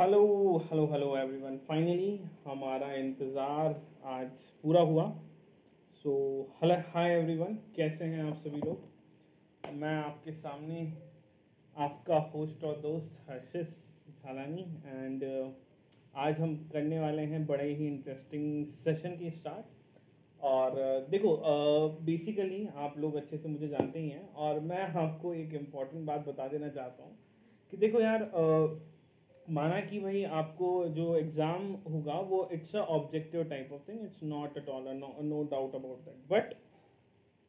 Hello hello hello everyone finally हमारा इंतज़ार आज पूरा हुआ सो हेलो हाय एवरीवन कैसे हैं आप सभी लोग मैं आपके सामने आपका होस्ट और दोस्त हर्षिस झालानी एंड uh, आज हम करने वाले हैं बड़े ही इंटरेस्टिंग सेशन की स्टार्ट और uh, देखो बेसिकली uh, आप लोग अच्छे से मुझे जानते ही हैं और मैं आपको एक इम्पॉर्टेंट बात बता देना चाहता हूँ कि देखो यार माना कि भाई आपको जो एग्ज़ाम होगा वो it's a objective type of thing it's not at all no doubt about that but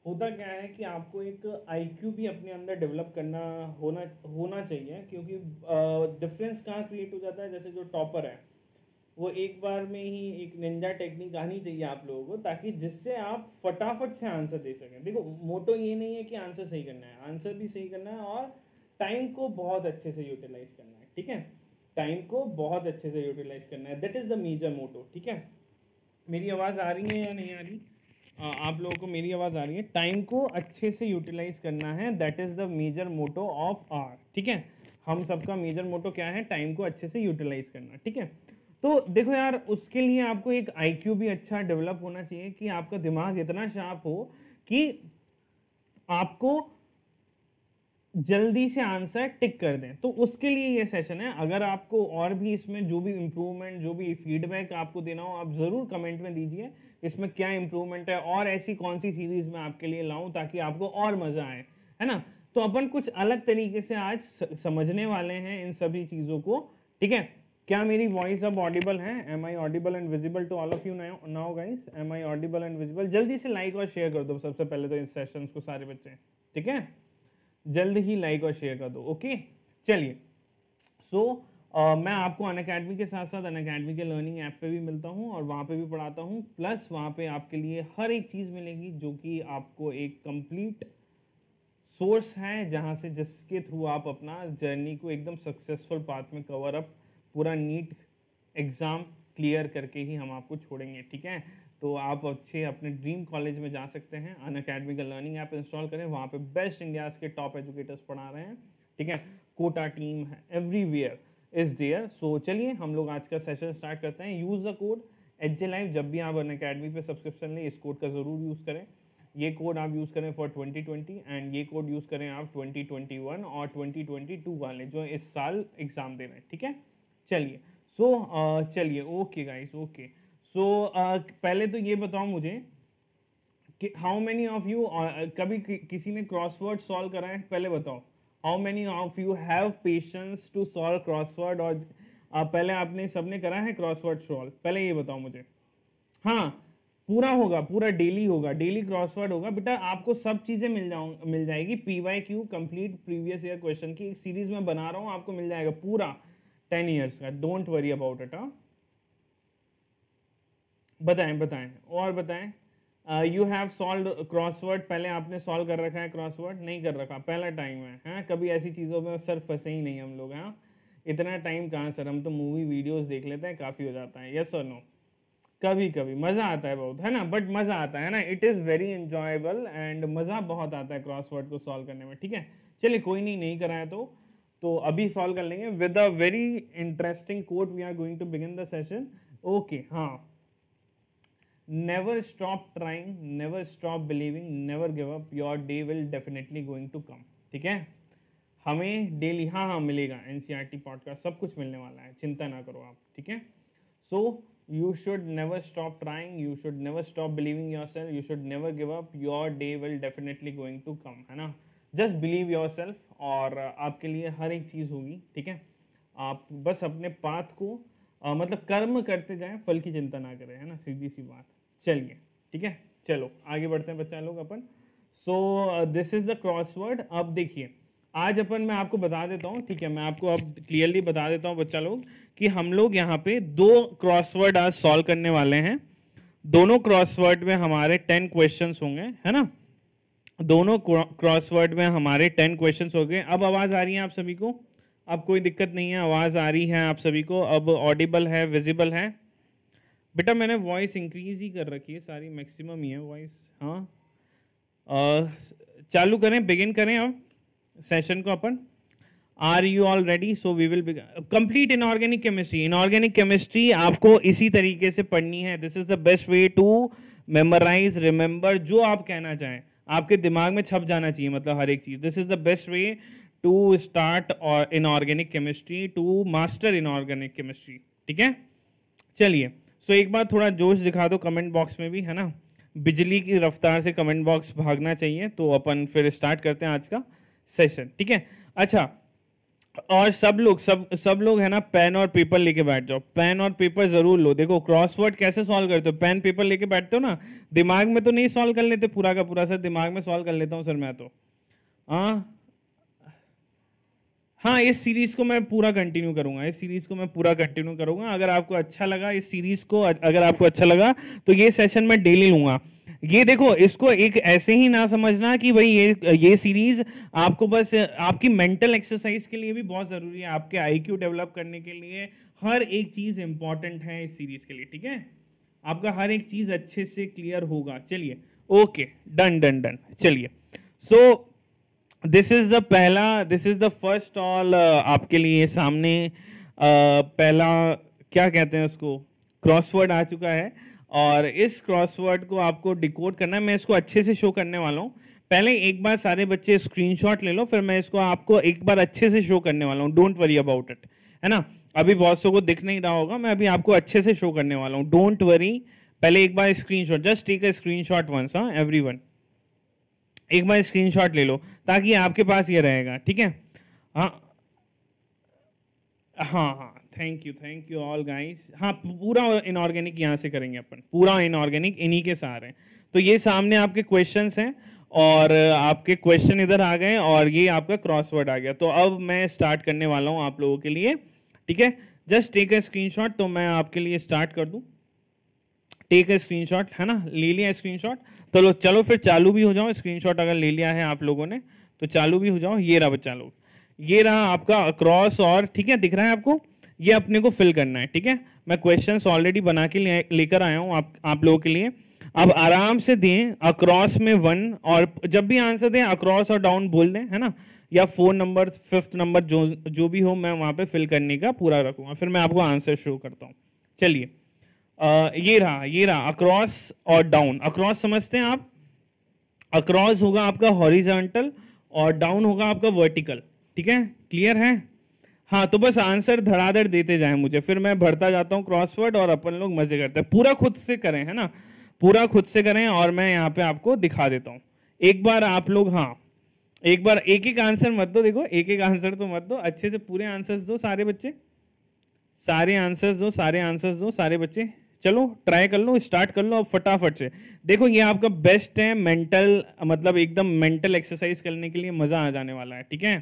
होता क्या है कि आपको एक आईक्यू भी अपने अंदर डेवलप करना होना होना चाहिए क्योंकि डिफरेंस कहाँ क्रिएट हो जाता है जैसे जो टॉपर है वो एक बार में ही एक निंजा टेक्निक आनी चाहिए आप लोगों को ताकि जिससे आप फटाफट से आंसर दे सकें देखो मोटो ये नहीं है कि आंसर सही करना है आंसर भी सही करना है और टाइम को बहुत अच्छे से यूटिलाइज करना है ठीक है टाइम को बहुत अच्छे से यूटिलाइज करना है that is the major motto ठीक है मेरी आवाज़ आ रही है या नहीं आ रही आ, आप लोगों को मेरी आवाज़ आ रही है टाइम को अच्छे से यूटिलाइज करना है that is the major motto of our ठीक है हम सबका मेजर मोटो क्या है टाइम को अच्छे से यूटिलाइज करना ठीक है तो देखो यार उसके लिए आपको एक आईक्यू भी अच्छा डेवलप होना चाहिए कि आपका दिमाग इतना शार्प हो कि आपको जल्दी से आंसर टिक कर दें तो उसके लिए ये सेशन है अगर आपको और भी इसमें जो भी इम्प्रूवमेंट जो भी फीडबैक आपको देना हो आप ज़रूर कमेंट में दीजिए इसमें क्या इम्प्रूवमेंट है और ऐसी कौन सी सीरीज़ मैं आपके लिए लाऊं ताकि आपको और मज़ा आए है ना तो अपन कुछ अलग तरीके से आज समझने वाले हैं इन सभी चीज़ों को ठीक है क्या मेरी वॉइस अब ऑडिबल है am I audible and visible to all of you now guys am I audible and visible जल्दी से लाइक और शेयर कर दो सबसे पहले तो इन सेशन को सारे बच्चे ठीक है जल्द ही लाइक और शेयर कर दो ओके चलिए सो so, Uh, मैं आपको अन अकेडमी के साथ साथ अन अकेडमी के लर्निंग ऐप पे भी मिलता हूँ और वहाँ पे भी पढ़ाता हूँ प्लस वहाँ पे आपके लिए हर एक चीज़ मिलेगी जो कि आपको एक कंप्लीट सोर्स है जहाँ से जिसके थ्रू आप अपना जर्नी को एकदम सक्सेसफुल पाथ में कवर अप पूरा नीट एग्ज़ाम क्लियर करके ही हम आपको छोड़ेंगे ठीक है तो आप अच्छे अपने ड्रीम कॉलेज में जा सकते हैं अन अकेडमी का लर्निंग ऐप इंस्टॉल करें वहाँ पे बेस्ट इंडियाज़ के टॉप एजुकेटर्स पढ़ा रहे हैं ठीक है कोटा टीम है एवरीवेयर इज़ देयर सो चलिए हम लोग आज का सेशन स्टार्ट करते हैं use the code H J live जब भी आप अन अकेडमी पर सब्सक्रिप्शन लें इस कोड का ज़रूर यूज़ करें ये कोड आप यूज़ करें फॉर 2020 एंड ये कोड यूज़ करें आप 2021 और 2022 वाले जो इस साल एग्ज़ाम दे रहे हैं ठीक है चलिए सो चलिए okay guys okay so so, uh, पहले तो ये बताओ मुझे कि हाउ मैनी ऑफ यू कभी कि, किसी ने क्रॉसवर्ड सॉल्व करा है पहले बताओ how many of you have patience to solve crossword और uh, पहले आपने सबने करा है क्रॉसवर्ड सॉल्व पहले ये बताओ मुझे हाँ पूरा होगा पूरा डेली होगा डेली क्रॉसवर्ड होगा बेटा आपको सब चीज़ें मिल जाऊ मिल जाएगी P Y Q complete previous year question की एक सीरीज में बना रहा हूँ आपको मिल जाएगा पूरा टेन ईयर्स का डोंट वरी अबाउट इट हाँ बताएं बताएं और बताएं यू हैव सॉल्व क्रॉसवर्ड पहले आपने सॉल्व कर रखा है क्रॉसवर्ड नहीं कर रखा पहला टाइम है हैं हाँ? कभी ऐसी चीज़ों में सर फंसे ही नहीं हम लोग हैं हाँ? इतना टाइम कहाँ सर हम तो मूवी वीडियोस देख लेते हैं काफ़ी हो जाता है यस और नो कभी कभी मज़ा आता है बहुत है ना बट मज़ा आता है ना it is very enjoyable and मज़ा बहुत आता है क्रॉसवर्ड को सॉल्व करने में ठीक है चलिए कोई नहीं नहीं कराया तो तो अभी सॉल्व कर लेंगे with a very interesting quote we are going to begin the session okay हाँ never stop trying never stop believing never give up your day will definitely going to come ठीक है हमें डेली हाँ हाँ मिलेगा N C R T podcast सब कुछ मिलने वाला है चिंता ना करो आप ठीक है so you should never stop trying you should never stop believing yourself you should never give up your day will definitely going to come है ना जस्ट बिलीव योर सेल्फ और uh, आपके लिए हर एक चीज़ होगी ठीक है आप बस अपने पाथ को आ, uh, मतलब कर्म करते जाएं फल की चिंता ना करें है ना सीधी सी बात चलिए ठीक है चलो आगे बढ़ते हैं बच्चा लोग अपन so this is the crossword अब देखिए आज अपन मैं आपको बता देता हूँ ठीक है मैं आपको अब क्लियरली बता देता हूँ बच्चा लोग कि हम लोग यहाँ पे दो क्रॉसवर्ड आज सॉल्व करने वाले हैं दोनों क्रॉसवर्ड में हमारे टेन क्वेश्चंस होंगे है ना दोनों क्रॉसवर्ड में हमारे टेन क्वेश्चन हो गए अब आवाज़ आ रही है आप सभी को अब कोई दिक्कत नहीं है आवाज़ आ रही है आप सभी को अब ऑडिबल है विजिबल है बेटा मैंने वॉइस इंक्रीज ही कर रखी है सारी मैक्सिमम ही है वॉइस हाँ चालू करें बिगिन करें अब सेशन को अपन are you all ready so we will complete inorganic chemistry inorganic chemistry आपको इसी तरीके से पढ़नी है this is the best way to memorise remember जो आप कहना चाहें आपके दिमाग में छप जाना चाहिए मतलब हर एक चीज़ this is the best way to start in inorganic chemistry to master inorganic chemistry ठीक है चलिए सो एक बार थोड़ा जोश दिखा दो कमेंट बॉक्स में भी है ना बिजली की रफ्तार से कमेंट बॉक्स भागना चाहिए तो अपन फिर स्टार्ट करते हैं आज का सेशन ठीक है अच्छा और सब लोग सब सब लोग है ना पेन और पेपर लेके बैठ जाओ पेन और पेपर जरूर लो देखो क्रॉसवर्ड कैसे सॉल्व करते हो पेन पेपर लेके बैठते हो ना दिमाग में तो नहीं सॉल्व कर लेते पूरा का पूरा सर दिमाग में सॉल्व कर लेता हूँ सर मैं तो हाँ हाँ इस सीरीज को मैं पूरा कंटिन्यू करूंगा इस सीरीज को मैं पूरा कंटिन्यू करूंगा अगर आपको अच्छा लगा इस सीरीज को अगर आपको अच्छा लगा तो ये सेशन मैं डेली लूंगा ये देखो इसको एक ऐसे ही ना समझना कि भाई ये ये सीरीज आपको बस आपकी मेंटल एक्सरसाइज के लिए भी बहुत ज़रूरी है आपके आईक्यू डेवलप करने के लिए हर एक चीज़ इंपॉर्टेंट है इस सीरीज के लिए ठीक है आपका हर एक चीज़ अच्छे से क्लियर होगा चलिए ओके डन डन डन चलिए so so, this is the पहला this is the first all आपके लिए सामने uh, पहला क्या कहते हैं उसको क्रॉसवर्ड आ चुका है और इस क्रॉसवर्ड को आपको डिकोड करना है मैं इसको अच्छे से शो करने वाला हूँ पहले एक बार सारे बच्चे स्क्रीनशॉट ले लो फिर मैं इसको आपको एक बार अच्छे से शो करने वाला हूँ डोंट वरी अबाउट इट है ना अभी बहुत सौ को दिख नहीं रहा होगा मैं अभी आपको अच्छे से शो करने वाला हूँ डोंट वरी पहले एक बार screenshot just take a screenshot once हाँ एवरीवन एक बार स्क्रीनशॉट ले लो ताकि आपके पास ये रहेगा ठीक है हाँ हाँ हाँ thank you thank you all guys हाँ पूरा इनऑर्गेनिक यहाँ से करेंगे अपन पूरा इनऑर्गेनिक इन्हीं के सहारे तो ये सामने आपके क्वेश्चन हैं और आपके क्वेश्चन इधर आ गए और ये आपका क्रॉसवर्ड आ गया तो अब मैं स्टार्ट करने वाला हूँ आप लोगों के लिए ठीक है जस्ट टेक अ स्क्रीनशॉट तो मैं आपके लिए स्टार्ट कर दूँ टेक ए स्क्रीन है ना ले लिया स्क्रीन तो लो चलो फिर चालू भी हो जाओ स्क्रीन अगर ले लिया है आप लोगों ने तो चालू भी हो जाओ ये रहा बच्चा लोग ये रहा आपका अक्रॉस और ठीक है दिख रहा है आपको ये अपने को फिल करना है ठीक है मैं क्वेश्चन ऑलरेडी बना के लेकर आया हूँ आप आप लोगों के लिए अब आराम से दें अक्रॉस में वन और जब भी आंसर दें अक्रॉस और डाउन बोल दें है ना या फोन नंबर फिफ्थ नंबर जो जो भी हो मैं वहाँ पे फिल करने का पूरा रखूँगा फिर मैं आपको आंसर शो करता हूँ चलिए ये रहा ये रहा अक्रॉस और डाउन अक्रॉस समझते हैं आप अक्रॉस होगा आपका हॉरिजॉन्टल और डाउन होगा आपका वर्टिकल ठीक है क्लियर है हाँ तो बस आंसर धड़ाधड़ देते जाए मुझे फिर मैं भरता जाता हूँ क्रॉसवर्ड और अपन लोग मजे करते हैं पूरा खुद से करें है ना पूरा खुद से करें और मैं यहाँ पे आपको दिखा देता हूँ एक बार आप लोग हाँ एक बार एक एक आंसर मत दो देखो एक एक आंसर तो मत दो अच्छे से पूरे आंसर्स दो सारे बच्चे सारे आंसर्स दो सारे आंसर्स दो सारे बच्चे चलो ट्राई कर लो स्टार्ट कर लो अब फटाफट से देखो ये आपका बेस्ट है मेंटल मतलब एकदम मेंटल एक्सरसाइज करने के लिए मज़ा आ जाने वाला है ठीक है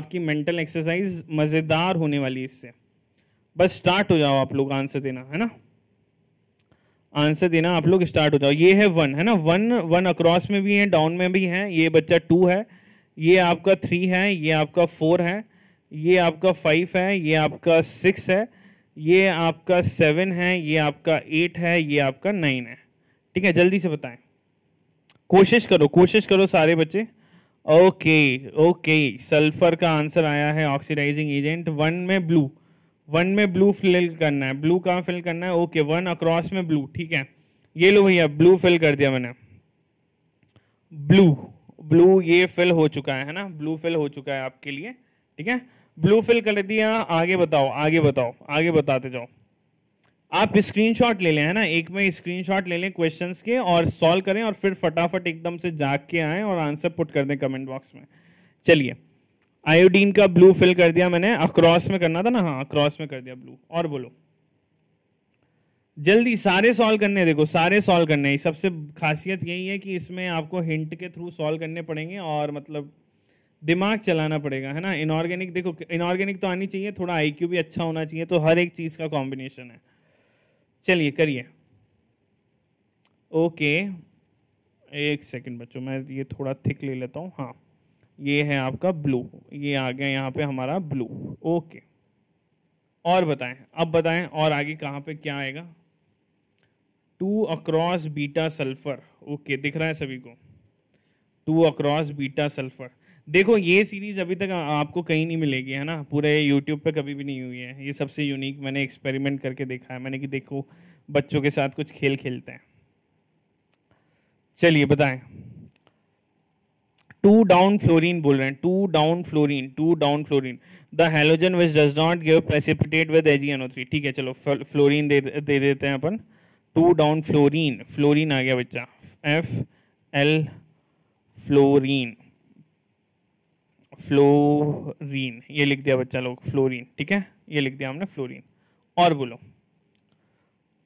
आपकी मेंटल एक्सरसाइज मज़ेदार होने वाली है इससे बस स्टार्ट हो जाओ आप लोग आंसर देना है ना आंसर देना आप लोग स्टार्ट हो जाओ ये है वन है ना वन वन अक्रॉस में भी है डाउन में भी है ये बच्चा टू है ये आपका थ्री है ये आपका फोर है ये आपका फाइव है ये आपका सिक्स है ये आपका सेवन है ये आपका एट है ये आपका नाइन है ठीक है जल्दी से बताएं कोशिश करो कोशिश करो सारे बच्चे ओके ओके सल्फर का आंसर आया है ऑक्सीडाइजिंग एजेंट वन में ब्लू वन में ब्लू फिल करना है ब्लू कहाँ फिल करना है ओके वन अक्रॉस में ब्लू ठीक है ये लो भैया ब्लू फिल कर दिया मैंने ब्लू ब्लू ये फिल हो चुका है ना ब्लू फिल हो चुका है आपके लिए ठीक है ब्लू फिल कर दिया आगे बताओ आगे बताओ आगे बताते जाओ आप स्क्रीनशॉट ले लें है ना एक में स्क्रीनशॉट ले लें क्वेश्चंस के और सॉल्व करें और फिर फटाफट एकदम से जाग के आए और आंसर पुट कर दें कमेंट बॉक्स में चलिए आयोडीन का ब्लू फिल कर दिया मैंने अक्रॉस में करना था ना हाँ अक्रॉस में कर दिया ब्लू और बोलो जल्दी सारे सॉल्व करने देखो सारे सॉल्व करने सबसे खासियत यही है कि इसमें आपको हिंट के थ्रू सॉल्व करने पड़ेंगे और मतलब दिमाग चलाना पड़ेगा है ना इनऑर्गेनिक देखो इनऑर्गेनिक तो आनी चाहिए थोड़ा आई भी अच्छा होना चाहिए तो हर एक चीज़ का कॉम्बिनेशन है चलिए करिए ओके एक सेकंड बच्चों मैं ये थोड़ा थिक ले लेता हूँ हाँ ये है आपका ब्लू ये आ गया यहाँ पे हमारा ब्लू ओके और बताएं अब बताएं और आगे कहाँ पे क्या आएगा टू अक्रॉस बीटा सल्फर ओके दिख रहा है सभी को टू अक्रॉस बीटा सल्फर देखो ये सीरीज़ अभी तक आपको कहीं नहीं मिलेगी है ना पूरे यूट्यूब पे कभी भी नहीं हुई है ये सबसे यूनिक मैंने एक्सपेरिमेंट करके देखा है मैंने कि देखो बच्चों के साथ कुछ खेल खेलते हैं चलिए बताएं टू डाउन फ्लोरिन बोल रहे हैं two down fluorine two down fluorine the halogen which does not give precipitate with A G N O three ठीक है चलो फ्लोरिन दे दे देते हैं अपन टू डाउन फ्लोरिन फ्लोरिन आ गया बच्चा एफ एल फ्लोरिन फ्लोरीन ये लिख दिया बच्चा लोग फ्लोरीन ठीक है ये लिख दिया हमने फ्लोरीन और बोलो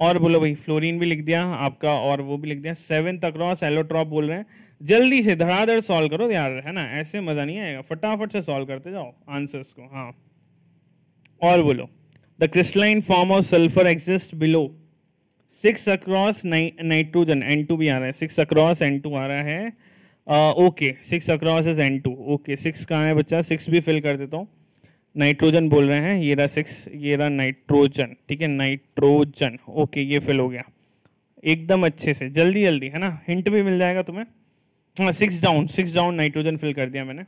और बोलो भाई फ्लोरीन भी लिख दिया आपका और वो भी लिख दिया सेवन तक अक्रॉस एलोट्रॉप बोल रहे हैं जल्दी से धड़ाधड़ सॉल्व करो यार है ना ऐसे मज़ा नहीं आएगा फटाफट से सॉल्व करते जाओ आंसर्स को हाँ और बोलो the crystalline form of sulphur exist below six across nitrogen N two भी आ रहा है सिक्स अक्रॉस एन टू आ रहा है okay six across is N two okay six कहाँ है बच्चा सिक्स भी फिल कर देता हूँ नाइट्रोजन बोल रहे हैं ये रहा सिक्स ये रहा नाइट्रोजन ठीक है नाइट्रोजन ओके ये फिल हो गया एकदम अच्छे से जल्दी जल्दी है ना हिंट भी मिल जाएगा तुम्हें हाँ six down six down nitrogen fill कर दिया मैंने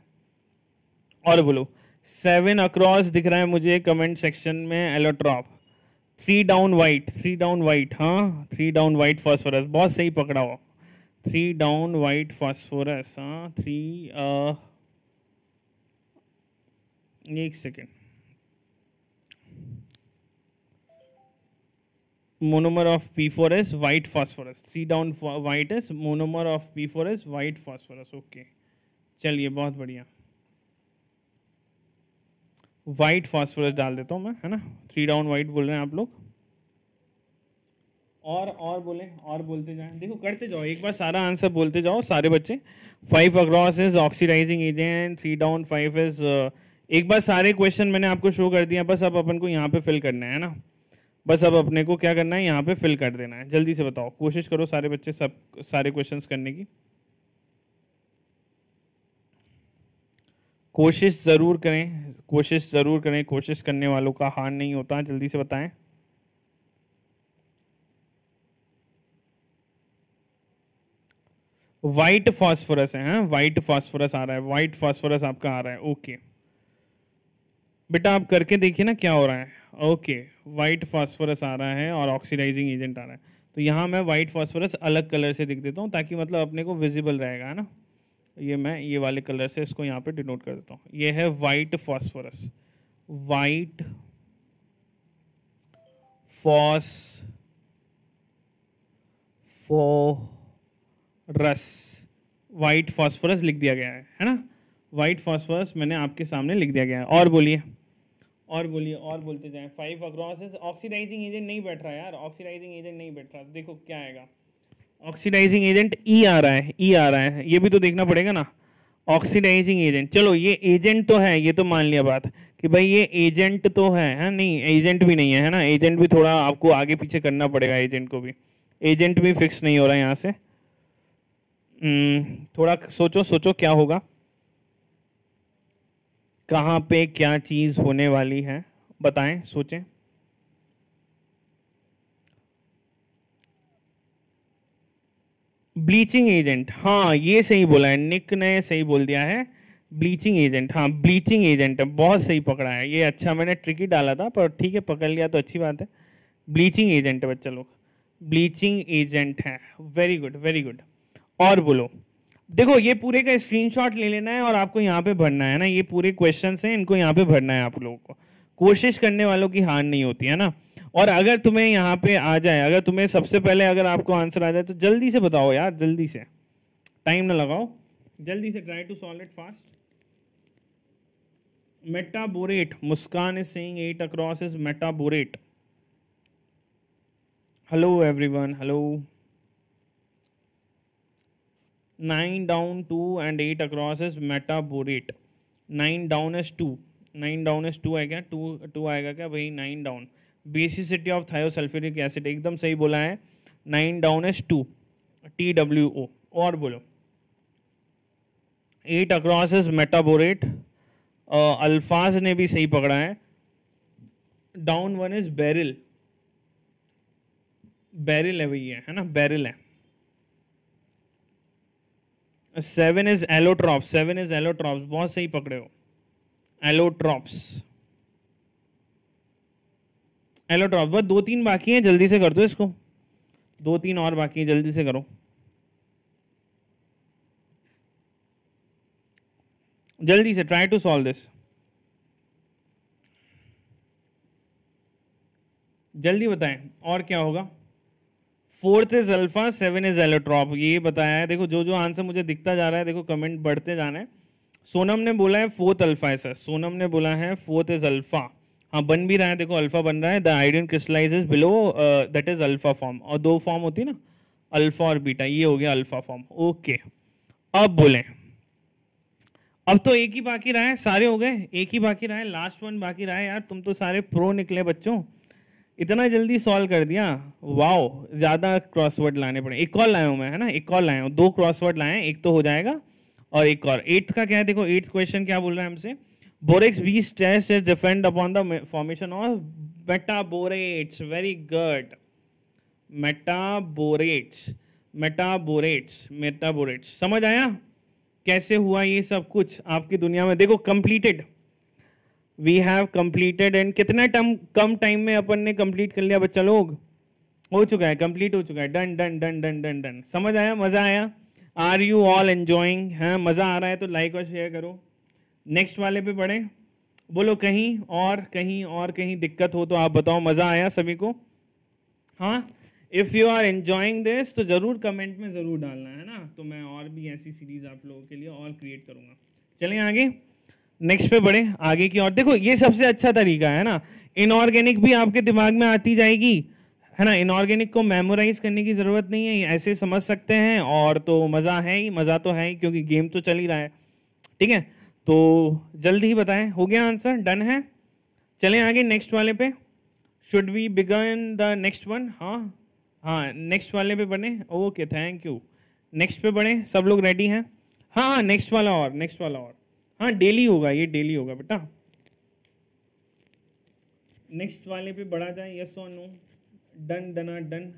और बोलो सेवन अक्रॉस दिख रहा है मुझे कमेंट सेक्शन में allotrope three down white three down white हाँ थ्री डाउन वाइट फॉस्फोरस बहुत सही पकड़ा हुआ थ्री डाउन वाइट फॉस्फोरस हाँ थ्री एक second monomer of P four is white phosphorus three down white is monomer of P four is white phosphorus okay चलिए बहुत बढ़िया वाइट फॉस्फोरस डाल देता हूँ मैं है ना थ्री डाउन वाइट बोल रहे हैं आप लोग और और बोले और बोलते जाए देखो करते जाओ एक बार सारा आंसर बोलते जाओ सारे बच्चे five across is oxidising agent three down five is एक बार सारे क्वेश्चन मैंने आपको शो कर दिया बस अब अपन को यहाँ पे फिल करना है ना बस अब अपने को क्या करना है यहाँ पे फिल कर देना है जल्दी से बताओ कोशिश करो सारे बच्चे सब सारे क्वेश्चन करने की कोशिश ज़रूर करें कोशिश ज़रूर करें कोशिश करने वालों का हार नहीं होता जल्दी से बताएं वाइट फास्फोरस है वाइट हाँ? फास्फोरस आ रहा है वाइट फास्फोरस आपका आ रहा है ओके बेटा आप करके देखिए ना क्या हो रहा है ओके वाइट फास्फोरस आ रहा है और ऑक्सीडाइजिंग एजेंट आ रहा है तो यहाँ मैं वाइट फास्फोरस अलग कलर से दिख देता हूँ ताकि मतलब अपने को विजिबल रहेगा है ना ये मैं ये वाले कलर से इसको यहाँ पे डिनोट कर देता हूँ ये है वाइट फॉस्फोरस वाइट फॉस फॉ रस वाइट फॉस्फोरस लिख दिया गया है है ना वाइट फॉस्फोरस मैंने आपके सामने लिख दिया गया है और बोलिए और बोलिए और बोलते जाएं फाइव अक्रॉस ऑक्सीडाइजिंग एजेंट नहीं बैठ रहा है यार ऑक्सीडाइजिंग एजेंट नहीं बैठ रहा देखो क्या आएगा ऑक्सीडाइजिंग एजेंट ई आ रहा है ई e आ रहा है ये भी तो देखना पड़ेगा ना ऑक्सीडाइजिंग एजेंट चलो ये एजेंट तो है ये तो मान लिया बात कि भाई ये एजेंट तो है है नहीं एजेंट भी नहीं है है ना एजेंट भी थोड़ा आपको आगे पीछे करना पड़ेगा एजेंट को भी एजेंट भी फिक्स नहीं हो रहा है यहाँ से हम्म, थोड़ा सोचो सोचो क्या होगा कहाँ पे क्या चीज़ होने वाली है बताएं सोचें ब्लीचिंग एजेंट हाँ ये सही बोला है निक ने सही बोल दिया है ब्लीचिंग एजेंट हाँ ब्लीचिंग एजेंट है बहुत सही पकड़ा है ये अच्छा मैंने ट्रिक ही डाला था पर ठीक है पकड़ लिया तो अच्छी बात है ब्लीचिंग एजेंट है बच्चा लोग ब्लीचिंग एजेंट है वेरी गुड वेरी गुड और बोलो देखो ये पूरे का स्क्रीनशॉट ले लेना है और आपको यहाँ पे भरना है ना ये पूरे क्वेश्चन हैं इनको यहाँ पे भरना है आप लोगों को कोशिश करने वालों की हार नहीं होती है ना और अगर तुम्हें यहाँ पे आ जाए अगर तुम्हें सबसे पहले अगर आपको आंसर आ जाए तो जल्दी से बताओ यार जल्दी से टाइम ना लगाओ जल्दी से try to solve it fast metaborate Muskan is saying eight across is metaborate hello everyone hello nine down two and eight across is metaborate nine down is two nine down is two है क्या two आएगा क्या वही nine down basicity of thiosulphuric acid एकदम सही बोला है nine down is two T W O और बोलो एट अक्रॉस इज मेटाबोरेट अल्फाज ने भी सही पकड़ा है down one is beryl beryl है भैया है ना बैरिल है seven is allotropes seven is allotropes बहुत सही पकड़े हो एलोट्रॉप्स एलोट्रॉप बस दो तीन बाकी हैं जल्दी से कर दो इसको दो तीन और बाकी हैं जल्दी से करो जल्दी से ट्राई टू सॉल्व दिस जल्दी बताएं और क्या होगा fourth is alpha seven is allotrope ये बताया है देखो जो जो आंसर मुझे दिखता जा रहा है देखो कमेंट बढ़ते जाना है सोनम ने बोला है फोर्थ अल्फा है सर सोनम ने बोला है फोर्थ इज अल्फा हाँ बन भी रहा है देखो अल्फा बन रहा है the ideal crystallise is below that is alpha form और दो फॉर्म होती है ना अल्फा और बीटा ये हो गया अल्फा फॉर्म ओके अब बोले अब तो एक ही बाकी रहा है सारे हो गए एक ही बाकी रहा है लास्ट वन बाकी रहा है यार तुम तो सारे प्रो निकले बच्चों इतना जल्दी सॉल्व कर दिया वाओ ज़्यादा क्रॉसवर्ड लाने पड़े एक और लाया हूँ मैं है ना एक और लाया हूँ दो क्रॉसवर्ड लाए एक तो हो जाएगा और एक और एट्थ का क्या है देखो एट्थ क्वेश्चन क्या बोल रहा है हमसे बोरेक्स बी स्ट्रेस is depend upon the formation of metaborates very good metaborates metaborates metaborates समझ आया कैसे हुआ ये सब कुछ आपकी दुनिया में देखो completed we have completed and कितना टर्म कम टाइम में अपन ने कंप्लीट कर लिया बच्चा लोग हो चुका है कंप्लीट हो चुका है done done done done done done समझ आया मज़ा आया आर यू ऑल एंजॉइंग हाँ मज़ा आ रहा है तो लाइक और शेयर करो नेक्स्ट वाले पे पढ़ें बोलो कहीं और कहीं और कहीं दिक्कत हो तो आप बताओ मज़ा आया सभी को हाँ if you are enjoying this तो ज़रूर कमेंट में ज़रूर डालना है ना तो मैं और भी ऐसी सीरीज़ आप लोगों के लिए और क्रिएट करूँगा चलें आगे नेक्स्ट पे बढ़े आगे की और देखो ये सबसे अच्छा तरीका है ना इनऑर्गेनिक भी आपके दिमाग में आती जाएगी है ना इनऑर्गेनिक को मेमोराइज करने की ज़रूरत नहीं है ऐसे समझ सकते हैं और तो मज़ा है ही मज़ा तो है ही क्योंकि गेम तो चल ही रहा है ठीक है तो जल्दी ही बताएं हो गया आंसर डन है चलें आगे नेक्स्ट वाले पे should we begin the next one हाँ हाँ नेक्स्ट वाले पे बने ओके थैंक यू नेक्स्ट पे बढ़ें सब लोग रेडी हैं हाँ हाँ नेक्स्ट वाला और नेक्स्ट वाला और हाँ डेली होगा ये डेली होगा बेटा नेक्स्ट वाले पे बढ़ा जाए यस और no done done done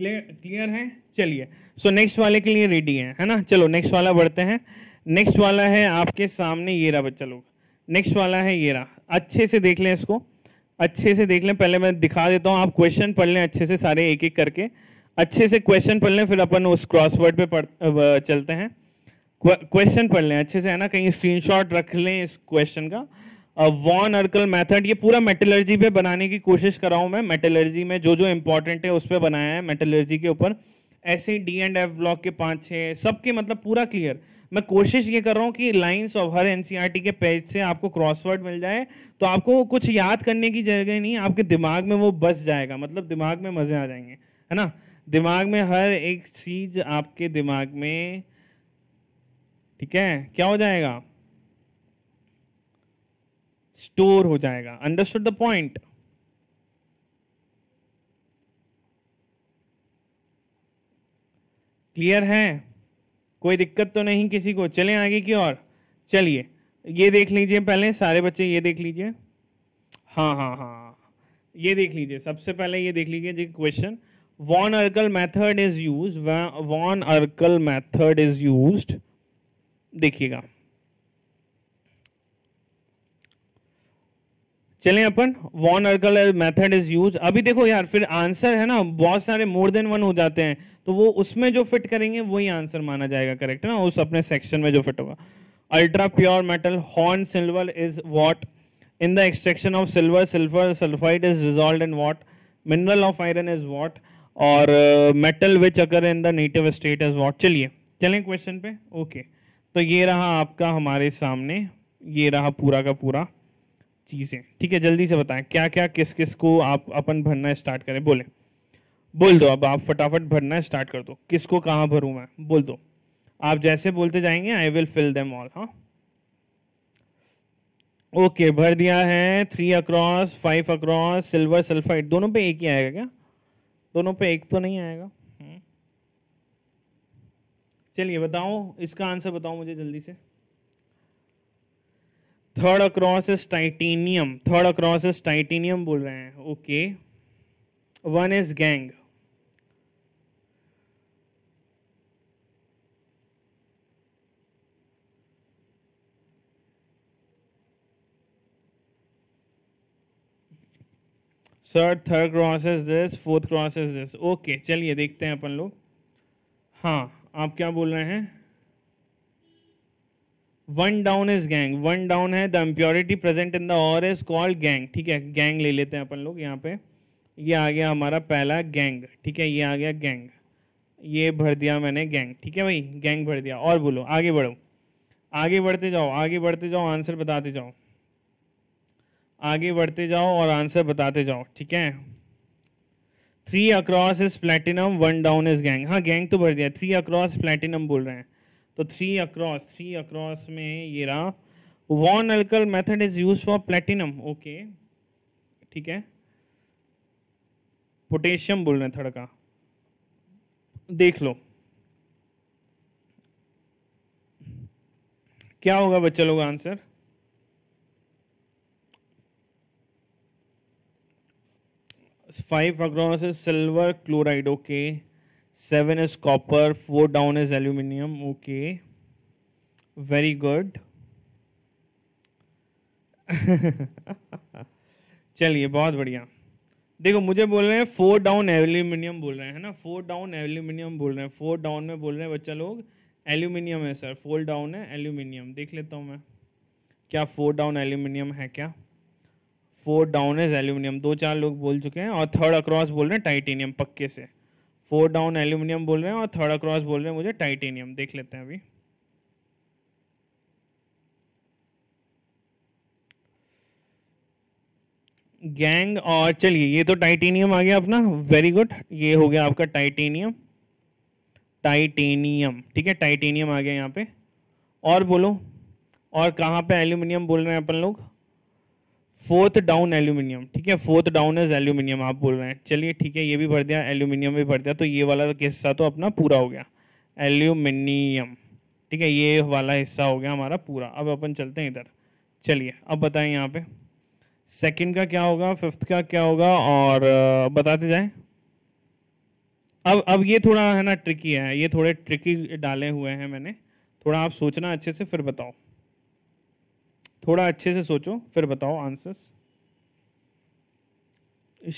clear है चलिए सो नेक्स्ट वाले के लिए रेडी है है ना चलो नेक्स्ट वाला बढ़ते हैं नेक्स्ट वाला है आपके सामने ये रहा बच्चा लोग नेक्स्ट वाला है ये रहा अच्छे से देख लें इसको अच्छे से देख लें पहले मैं दिखा देता हूँ आप क्वेश्चन पढ़ लें अच्छे से सारे एक एक करके अच्छे से क्वेश्चन पढ़ लें फिर अपन उस क्रॉसवर्ड पे पढ़ चलते हैं क्वेश्चन पढ़ लें अच्छे से है ना कहीं स्क्रीनशॉट रख लें इस क्वेश्चन का वॉन अर्कल मेथड ये पूरा मेटलर्जी पे बनाने की कोशिश कर रहा हूँ मैं मेटलर्जी में जो जो इंपॉर्टेंट है उस पर बनाया है मेटलर्जी के ऊपर ऐसे ही डी एंड एफ ब्लॉक के पाँच छः सबके मतलब पूरा क्लियर मैं कोशिश ये कर रहा हूँ कि लाइंस ऑफ हर एन e के पेज से आपको क्रॉसवर्ड मिल जाए तो आपको कुछ याद करने की जगह नहीं आपके दिमाग में वो बस जाएगा मतलब दिमाग में मज़े आ जाएंगे है ना दिमाग में हर एक चीज़ आपके दिमाग में ठीक है क्या हो जाएगा स्टोर हो जाएगा अंडरस्टूड द पॉइंट क्लियर है कोई दिक्कत तो नहीं किसी को चलें आगे की ओर चलिए ये देख लीजिए पहले सारे बच्चे ये देख लीजिए हाँ हाँ हाँ ये देख लीजिए सबसे पहले ये देख लीजिए जी question van Arkel method is use van Arkel method is used देखिएगा चलें अपन van Arkel method is use अभी देखो यार फिर आंसर है ना बहुत सारे मोर देन वन हो जाते हैं तो वो उसमें जो फिट करेंगे वही आंसर माना जाएगा करेक्ट ना उस अपने सेक्शन में जो फिट होगा ultra pure metal horn silver is what in the extraction of silver silver sulphide is resolve in what mineral of iron is what और metal which occur in the native state is what चलिए चलें question पे okay okay. तो ये रहा आपका हमारे सामने ये रहा पूरा का पूरा चीज़ें ठीक है जल्दी से बताएं क्या क्या किस किस को आप अपन भरना स्टार्ट करें बोले बोल दो अब आप फटाफट भरना स्टार्ट कर दो किसको कहाँ भरूँ मैं बोल दो आप जैसे बोलते जाएंगे I will fill them all हाँ ओके okay, भर दिया है three across five across silver sulphide दोनों पे एक ही आएगा क्या दोनों पे एक तो नहीं आएगा चलिए बताओ इसका आंसर बताओ मुझे जल्दी से third across is titanium third across is titanium बोल रहे हैं okay one is gangue sir third cross is this fourth cross is this okay चलिए देखते हैं अपन लोग हाँ आप क्या बोल रहे हैं one down is gangue one down है the impurity present in the ore is called gangue ठीक है गैंग ले लेते हैं अपन लोग यहाँ पे ये आ गया हमारा पहला गैंग ठीक है ये आ गया गैंग ये भर दिया मैंने गैंग ठीक है भाई गैंग भर दिया और बोलो आगे बढ़ो आगे बढ़ते जाओ आगे बढ़ते जाओ आंसर बताते जाओ आगे बढ़ते जाओ और आंसर बताते जाओ ठीक है three across is platinum one down is gangue हाँ गैंग तो भर दिया थ्री अक्रॉस प्लेटिनम बोल रहे हैं तो थ्री अक्रॉस थ्री अक्रॉस में ये रहा van Arkel method is use for platinum okay ठीक है पोटेशियम बोल रहे हैं थड़का देख लो क्या होगा बच्चा लोग answer five across silver chloride okay seven is copper four down is is okay very good चलिए बहुत बढ़िया देखो मुझे बोल रहे हैं फोर डाउन एल्यूमिनियम बोल रहे हैं है ना फोर डाउन एल्यूमिनियम बोल रहे हैं फोर डाउन में बोल रहे हैं बच्चा लोग एल्यूमिनियम है सर फोर डाउन है एल्यूमिनियम देख लेता हूँ मैं क्या फोर डाउन एल्यूमिनियम है क्या फोर डाउन इज एल्यूमिनियम दो चार लोग बोल चुके हैं और थर्ड अक्रॉस बोल रहे हैं टाइटेनियम पक्के से फोर डाउन एल्यूमिनियम बोल रहे हैं और थर्ड अक्रॉस बोल रहे हैं मुझे टाइटेनियम देख लेते हैं अभी गैंग और चलिए ये तो टाइटेनियम आ गया अपना वेरी गुड ये हो गया आपका टाइटेनियम टाइटेनियम ठीक है टाइटेनियम आ गया यहाँ पे और बोलो और कहाँ पे एल्यूमिनियम बोल रहे हैं अपन लोग फोर्थ डाउन एल्यूमिनियम ठीक है फोर्थ डाउन इज एल्यूमिनियम आप बोल रहे हैं चलिए ठीक है ये भी भर दिया एल्यूमिनियम भी भर दिया तो ये वाला हिस्सा तो अपना पूरा हो गया एल्यूमिनियम ठीक है ये वाला हिस्सा हो गया हमारा पूरा अब अपन चलते हैं इधर चलिए अब बताएं यहाँ पे सेकंड का क्या होगा फिफ्थ का क्या होगा और बताते जाएं अब अब ये थोड़ा है ना ट्रिकी है ये थोड़े ट्रिकी डाले हुए हैं मैंने थोड़ा आप सोचना अच्छे से फिर बताओ थोड़ा अच्छे से सोचो फिर बताओ answers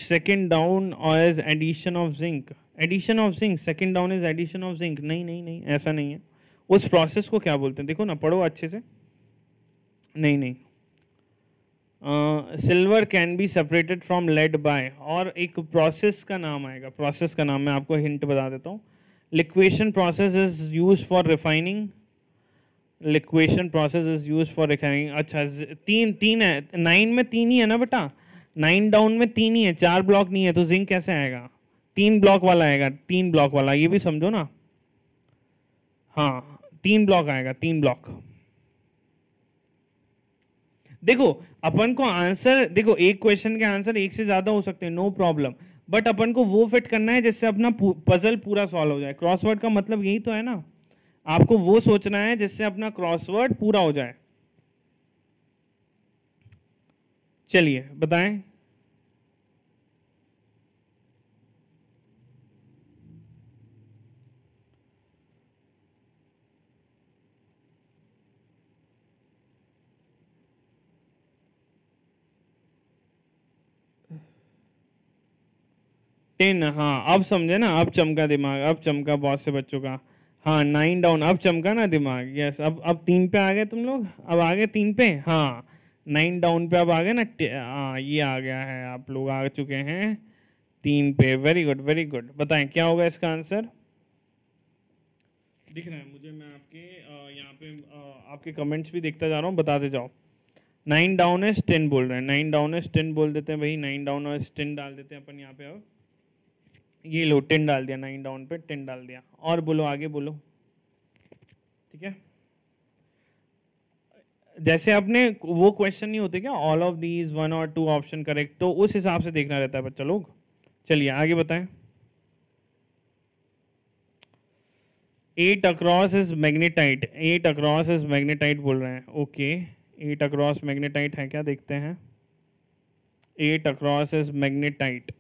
second down as addition of zinc addition of zinc second down is addition of zinc नहीं नहीं नहीं ऐसा नहीं है उस प्रोसेस को क्या बोलते हैं देखो ना पढ़ो अच्छे से नहीं नहीं silver can be separated from lead by और एक प्रोसेस का नाम आएगा प्रोसेस का नाम मैं आपको हिंट बता देता हूँ liquation process is use for refining liquation process is use for refining अच्छा तीन तीन है नाइन में तीन ही है ना बेटा नाइन डाउन में तीन ही है चार ब्लॉक नहीं है तो जिंक कैसे आएगा तीन ब्लॉक वाला आएगा तीन ब्लॉक वाला ये भी समझो ना हाँ तीन ब्लॉक आएगा तीन ब्लॉक देखो अपन को आंसर देखो एक क्वेश्चन के आंसर एक से ज्यादा हो सकते हैं नो प्रॉब्लम बट अपन को वो फिट करना है जिससे अपना पजल पूरा सॉल्व हो जाए क्रॉसवर्ड का मतलब यही तो है ना आपको वो सोचना है जिससे अपना क्रॉसवर्ड पूरा हो जाए चलिए बताएं टेन हाँ अब समझे ना अब चमका दिमाग अब चमका बहुत से बच्चों का हाँ नाइन डाउन अब चमका ना दिमाग यस अब अब तीन पे आ गए तुम लोग अब आ गए तीन पे हाँ नाइन डाउन पे अब आ गए ना हाँ ये आ गया है आप लोग आ चुके हैं तीन पे वेरी गुड वेरी गुड बताएं क्या होगा इसका आंसर दिख रहा है मुझे मैं आपके यहाँ पे आ, आपके कमेंट्स भी देखता जा रहा हूँ बताते जाओ नाइन डाउन एस टेन बोल रहे हैं नाइन डाउन एस टेन बोल देते हैं भाई नाइन डाउन एस टेन डाल देते हैं अपन यहाँ पे अब ये लो टेन डाल दिया नाइन डाउन पे टेन डाल दिया और बोलो आगे बोलो ठीक है जैसे आपने वो क्वेश्चन नहीं होते क्या ऑल ऑफ दीज वन और टू ऑप्शन करेक्ट तो उस हिसाब से देखना रहता है बच्चा लोग चलिए आगे बताएं eight across is magnetite eight across is magnetite बोल रहे हैं ओके एट अक्रॉस मैग्नेटाइट है क्या देखते हैं eight across is magnetite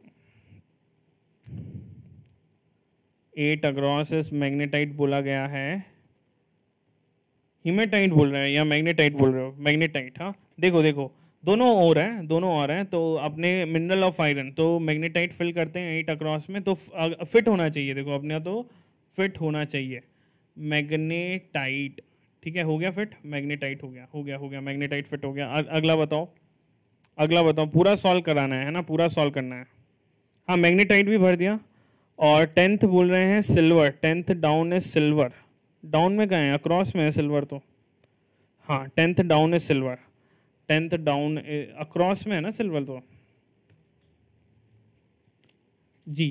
eight across is magnetite बोला गया है हिमेटाइट बोल रहे हैं या मैग्नेटाइट बोल रहे हो मैग्नेटाइट हाँ देखो देखो दोनों और हैं दोनों और हैं तो अपने मिनरल ऑफ आयरन तो मैग्नेटाइट फिल करते हैं एट अक्रॉस में तो फिट होना चाहिए देखो अपने तो फिट होना चाहिए मैग्नेटाइट ठीक है हो गया फिट मैग्नेटाइट हो गया हो गया हो गया मैग्नेटाइट फिट हो गया अगला बताओ अगला बताओ पूरा सॉल्व कराना है ना पूरा सॉल्व करना है हाँ मैग्नेटाइट भी भर दिया और टेंथ बोल रहे हैं सिल्वर टेंथ डाउन है सिल्वर डाउन में गए हैं अक्रॉस में है सिल्वर तो हाँ टेंथ डाउन है सिल्वर टेंथ डाउन अक्रॉस में है ना सिल्वर तो जी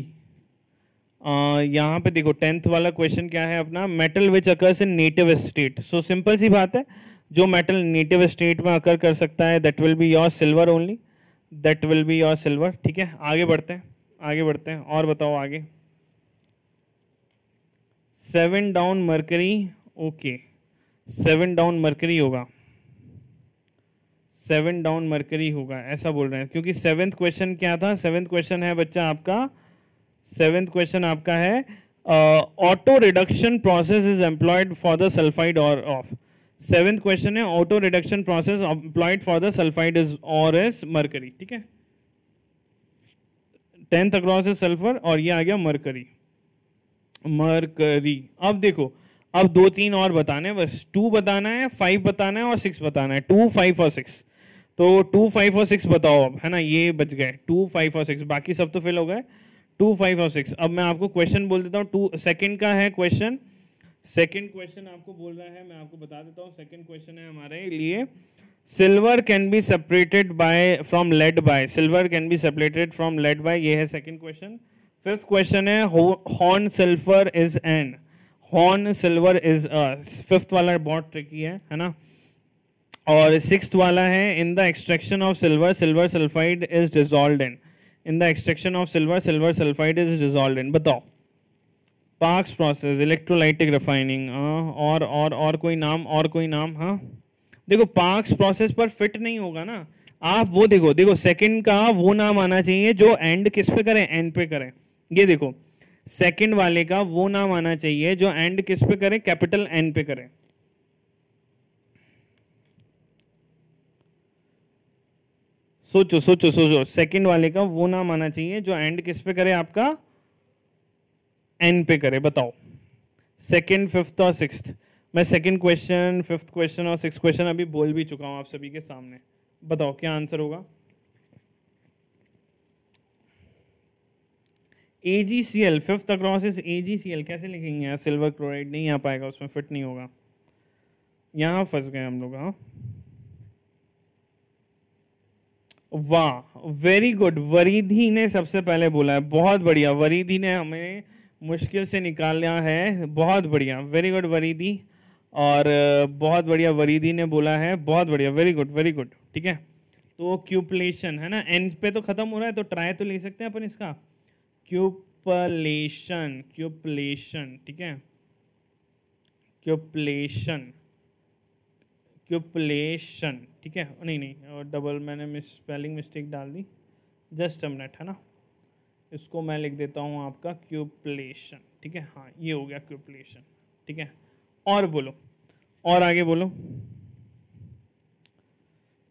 यहाँ पे देखो टेंथ वाला क्वेश्चन क्या है अपना metal which occurs in native state so simple सी बात है जो मेटल नेटिव स्टेट में अकर कर सकता है that will be your silver only that will be your silver ठीक है आगे बढ़ते हैं आगे बढ़ते हैं और बताओ आगे seven down mercury okay seven down mercury होगा सेवन डाउन मरकरी होगा ऐसा बोल रहे हैं क्योंकि सेवेंथ क्वेश्चन क्या था सेवेंथ क्वेश्चन है बच्चा आपका सेवेंथ क्वेश्चन आपका है auto reduction process is employed for the sulphide और ऑफ सेवेंथ क्वेश्चन है auto reduction process employed for the sulphide is और इज मरकरी ठीक है टेंथ अक्रॉस है सल्फर और ये आ गया मरकरी मरकरी अब देखो अब दो तीन और बताने हैं बस टू बताना है फाइव बताना है और सिक्स बताना है टू फाइव और सिक्स तो टू फाइव और सिक्स बताओ अब है ना ये बच गए टू फाइव और सिक्स बाकी सब तो फेल हो गए टू फाइव और सिक्स अब मैं आपको क्वेश्चन बोल देता हूँ टू सेकेंड का है क्वेश्चन सेकेंड क्वेश्चन आपको बोल रहा है मैं आपको बता देता हूँ सेकेंड क्वेश्चन है हमारे लिए silver can be separated by from lead by silver can be separated from lead by ये है सेकंड क्वेश्चन फिफ्थ क्वेश्चन है horn silver is an horn silver is fifth वाला बहुत ट्रिकी है है ना और सिक्स वाला है in the extraction of silver silver sulphide is dissolve in in the extraction of silver silver sulphide is dissolve in बताओ पार्क्स प्रोसेस इलेक्ट्रोलाइटिक रिफाइनिंग और और और कोई नाम और कोई नाम हाँ देखो पार्क्स प्रोसेस पर फिट नहीं होगा ना आप वो देखो देखो सेकंड का वो नाम आना चाहिए जो एंड किस पे करें एंड पे करें ये देखो सेकंड वाले का वो नाम आना चाहिए जो एंड किस पे करें कैपिटल एन पे करें सोचो सोचो सोचो सेकंड वाले का वो नाम आना चाहिए जो एंड किस पे करे आपका एन पे करे बताओ सेकंड फिफ्थ और सिक्स्थ मैं सेकंड क्वेश्चन फिफ्थ क्वेश्चन और सिक्स क्वेश्चन अभी बोल भी चुका हूँ आप सभी के सामने बताओ क्या आंसर होगा A G C L fifth across is A G C L कैसे लिखेंगे यार सिल्वर क्लोराइड नहीं आ पाएगा उसमें फिट नहीं होगा यहाँ फंस गए हम लोग हाँ वाह वेरी गुड वरीधी ने सबसे पहले बोला है बहुत बढ़िया वरीधी ने हमें मुश्किल से निकाला है बहुत बढ़िया वेरी गुड वरीधी और बहुत बढ़िया वरीदी ने बोला है बहुत बढ़िया वेरी गुड वेरी गुड ठीक है तो क्यूपलेशन है ना एन पे तो ख़त्म हो रहा है तो ट्राई तो ले सकते हैं अपन इसका क्यूपलेशन क्यूपलेशन ठीक है क्यूपलेशन क्यूपलेशन ठीक है नहीं नहीं और डबल मैंने मिस स्पेलिंग मिस्टेक डाल दी जस्ट अ मिनट है ना इसको मैं लिख देता हूँ आपका क्यूपलेशन ठीक है हाँ ये हो गया क्यूपलेशन ठीक है और बोलो और आगे बोलो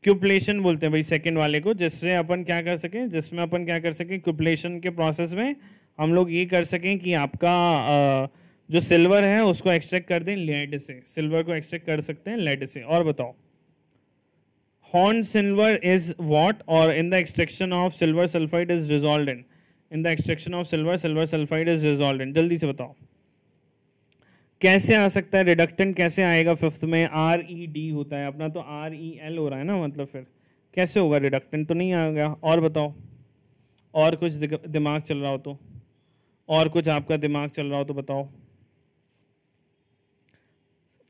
क्यूपलेशन बोलते हैं भाई सेकंड वाले को जिससे अपन क्या कर सकें जिसमें अपन क्या कर सकें क्यूपलेशन के प्रोसेस में हम लोग ये कर सकें कि आपका जो सिल्वर है उसको एक्सट्रैक्ट कर दें लेड से सिल्वर को एक्सट्रैक्ट कर सकते हैं लेड से और बताओ हॉर्न सिल्वर इज वॉट और in the extraction of silver sulphide is resolved in in the extraction of silver silver sulphide is resolved in जल्दी से बताओ कैसे आ सकता है रिडक्टेंट कैसे आएगा फिफ्थ में आर ई डी होता है अपना तो आर ई एल हो रहा है ना मतलब फिर कैसे होगा रिडक्टेंट तो नहीं आएगा और बताओ और कुछ दिमाग चल रहा हो तो और कुछ आपका दिमाग चल रहा हो तो बताओ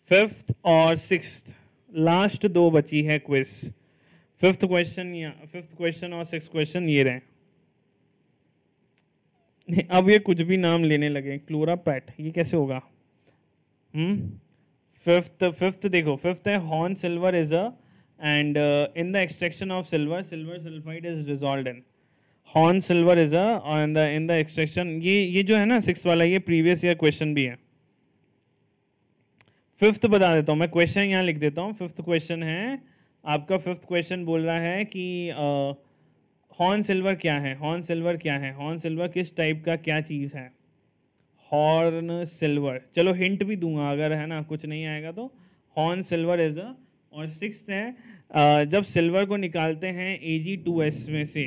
फिफ्थ और सिक्स लास्ट दो बची है क्विज फिफ्थ क्वेश्चन या फिफ्थ क्वेश्चन और सिक्स क्वेश्चन ये रहे अब ये कुछ भी नाम लेने लगे क्लोरा पैट ये कैसे होगा फिफ्थ hmm? फिफ्थ देखो फिफ्थ है horn silver is a and in the extraction of silver silver sulphide is resolve in horn silver is a in the in the extraction ये ये जो है ना सिक्स वाला ये प्रीवियस ईयर क्वेश्चन भी है फिफ्थ बता देता हूँ मैं क्वेश्चन यहाँ लिख देता हूँ फिफ्थ क्वेश्चन है आपका फिफ्थ क्वेश्चन बोल रहा है कि हॉर्न uh, सिल्वर क्या है हॉर्न सिल्वर क्या है हॉर्न सिल्वर किस टाइप का क्या चीज़ है हॉर्न सिल्वर चलो हिंट भी दूंगा अगर है ना कुछ नहीं आएगा तो हॉर्न सिल्वर इज अ और सिक्स है जब सिल्वर को निकालते हैं ए जी टू एस में से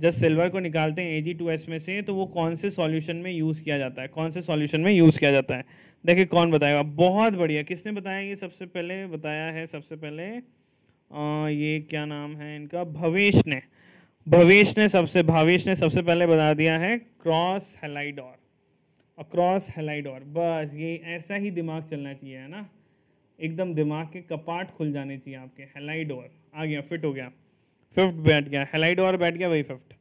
जब सिल्वर को निकालते हैं ए जी टू एस में से तो वो कौन से सॉल्यूशन में यूज़ किया जाता है कौन से सॉल्यूशन में यूज़ किया जाता है देखिए कौन बताएगा बहुत बढ़िया किसने बताया ये सबसे पहले बताया है सबसे पहले आ, ये क्या नाम है इनका भवेश ने भवेश ने सबसे भावेश ने सबसे पहले बता दिया है क्रॉस हेलाइडोर अक्रॉस हेलाइडोर बस ये ऐसा ही दिमाग चलना चाहिए है ना एकदम दिमाग के कपाट खुल जाने चाहिए आपके हेलाइडोर आ गया फिट हो गया फिफ्थ बैठ गया हेलाइडोर बैठ गया वही फिफ्थ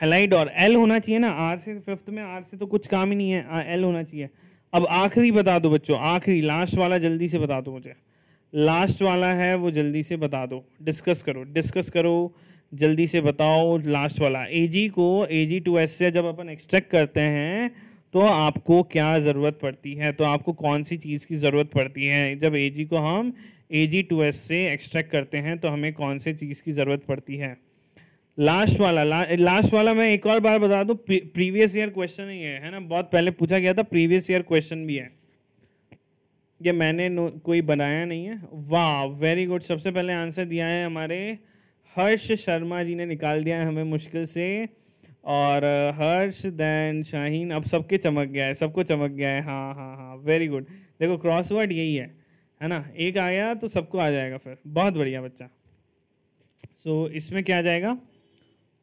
हेलाइडोर एल होना चाहिए ना आर से फिफ्थ में आर से तो कुछ काम ही नहीं है एल होना चाहिए अब आखिरी बता दो बच्चों आखिरी लास्ट वाला जल्दी से बता दो मुझे लास्ट वाला है वो जल्दी से बता दो डिस्कस करो डिस्कस करो जल्दी से बताओ लास्ट वाला ए को ए टू एस से जब अपन एक्सट्रैक्ट करते हैं तो आपको क्या ज़रूरत पड़ती है तो आपको कौन सी चीज़ की ज़रूरत पड़ती है जब ए को हम ए टू एस से एक्सट्रैक्ट करते हैं तो हमें कौन से चीज़ की ज़रूरत पड़ती है लास्ट वाला ला, लास्ट वाला मैं एक और बार बता दूँ प्रीवियस ईयर क्वेश्चन ही है है ना बहुत पहले पूछा गया था प्रीवियस ईयर क्वेश्चन भी है ये मैंने कोई बनाया नहीं है वाह वेरी गुड सबसे पहले आंसर दिया है हमारे हर्ष शर्मा जी ने निकाल दिया है हमें मुश्किल से और हर्ष दैन शाहीन अब सबके चमक गया है सबको चमक गया है हाँ हाँ हाँ वेरी गुड देखो क्रॉस वर्ड यही है है ना एक आया तो सबको आ जाएगा फिर बहुत बढ़िया बच्चा सो so, इसमें क्या आ जाएगा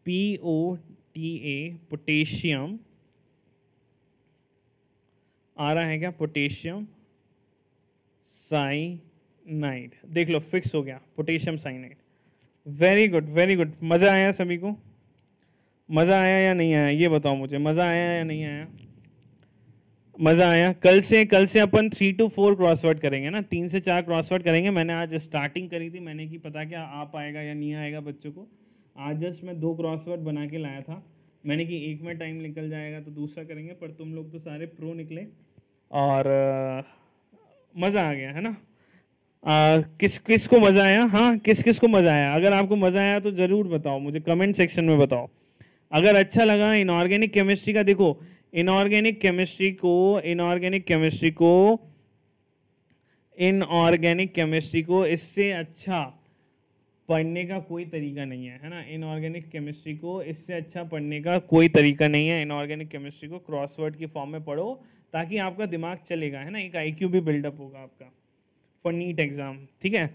P O T A potassium आ रहा है क्या पोटेशियम साइनाइड देख लो फिक्स हो गया potassium cyanide very good very good मज़ा आया सभी को मज़ा आया या नहीं आया ये बताओ मुझे मज़ा आया या नहीं आया मज़ा आया कल से कल से अपन थ्री टू फोर क्रॉसवर्ड करेंगे ना तीन से चार क्रॉसवर्ड करेंगे मैंने आज स्टार्टिंग करी थी मैंने कि पता क्या आ पाएगा या नहीं आएगा बच्चों को आज जस्ट मैं दो क्रॉसवर्ड बना के लाया था मैंने कि एक में टाइम निकल जाएगा तो दूसरा करेंगे पर तुम लोग तो सारे प्रो निकले और मज़ा आ गया है ना आ, किस किस को मज़ा आया हाँ किस किस को मज़ा आया अगर आपको मज़ा आया तो ज़रूर बताओ मुझे कमेंट सेक्शन में बताओ अगर अच्छा लगा इनऑर्गेनिक केमिस्ट्री का देखो इनऑर्गेनिक केमिस्ट्री को इनऑर्गेनिक केमिस्ट्री को इनऑर्गेनिक केमिस्ट्री को इससे अच्छा पढ़ने का कोई तरीका नहीं है है ना इनऑर्गेनिक केमिस्ट्री को इससे अच्छा पढ़ने का कोई तरीका नहीं है इनऑर्गेनिक केमिस्ट्री को क्रॉसवर्ड की फॉर्म में पढ़ो ताकि आपका दिमाग चलेगा है ना एक आईक्यू भी बिल्डअप होगा आपका फॉर नीट एग्ज़ाम ठीक है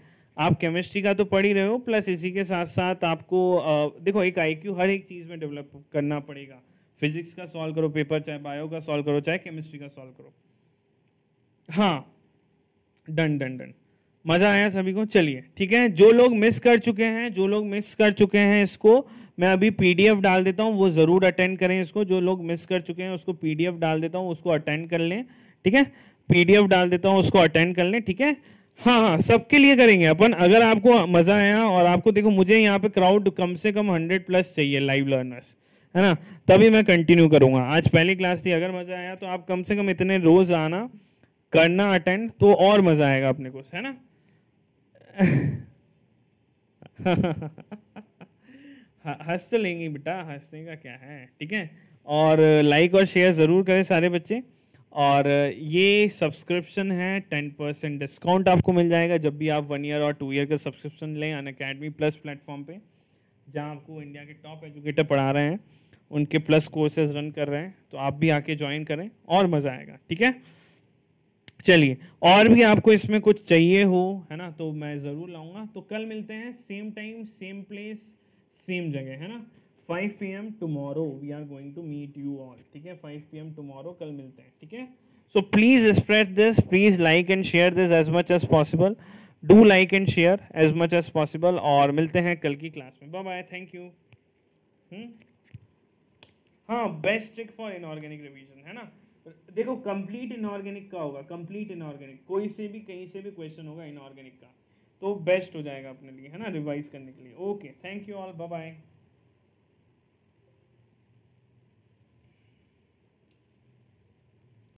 आप केमिस्ट्री का तो पढ़ ही रहे हो प्लस इसी के साथ साथ आपको आ, देखो एक आईक्यू हर एक चीज़ में डेवलप करना पड़ेगा फिजिक्स का सॉल्व करो पेपर चाहे बायो का सॉल्व करो चाहे केमिस्ट्री का सॉल्व करो हाँ डन डन डन मज़ा आया सभी को चलिए ठीक है जो लोग मिस कर चुके हैं जो लोग मिस कर चुके हैं इसको मैं अभी पीडीएफ डाल देता हूँ वो ज़रूर अटेंड करें इसको जो लोग मिस कर चुके हैं उसको पीडीएफ डाल देता हूँ उसको अटेंड कर लें ठीक है पीडीएफ डाल देता हूँ उसको अटेंड कर लें ठीक है हाँ हाँ सबके लिए करेंगे अपन अगर आपको मज़ा आया और आपको देखो मुझे यहाँ पे क्राउड कम से कम हंड्रेड प्लस चाहिए लाइव लर्नर्स है ना तभी मैं कंटिन्यू करूंगा आज पहली क्लास थी अगर मज़ा आया तो आप कम से कम इतने रोज़ आना करना अटेंड तो और मज़ा आएगा अपने को है ना हंस तो लेंगी बेटा हंसने का क्या है ठीक है और लाइक और शेयर ज़रूर करें सारे बच्चे और ये सब्सक्रिप्शन है टेन परसेंट डिस्काउंट आपको मिल जाएगा जब भी आप वन ईयर और टू ईयर का सब्सक्रिप्शन लें अन अकेडमी प्लस प्लेटफॉर्म पे जहां आपको इंडिया के टॉप एजुकेटर पढ़ा रहे हैं उनके प्लस कोर्सेज रन कर रहे हैं तो आप भी आके ज्वाइन करें और मज़ा आएगा ठीक है चलिए और भी आपको इसमें कुछ चाहिए हो है ना तो मैं ज़रूर लाऊंगा तो कल मिलते हैं same time same place same जगह है ना five P M tomorrow we are going to meet you all ठीक है फाइव पी एम टमोरो कल मिलते हैं ठीक है so please spread this please like and share this as much as possible do like and share as much as possible और मिलते हैं कल की क्लास में बाय बाय थैंक यू हाँ best trick for inorganic revision है ना देखो कंप्लीट इनऑर्गेनिक का होगा कंप्लीट इनऑर्गेनिक कोई से भी कहीं से भी क्वेश्चन होगा इनऑर्गेनिक का तो बेस्ट हो जाएगा अपने लिए है ना रिवाइज करने के लिए okay thank you all bye bye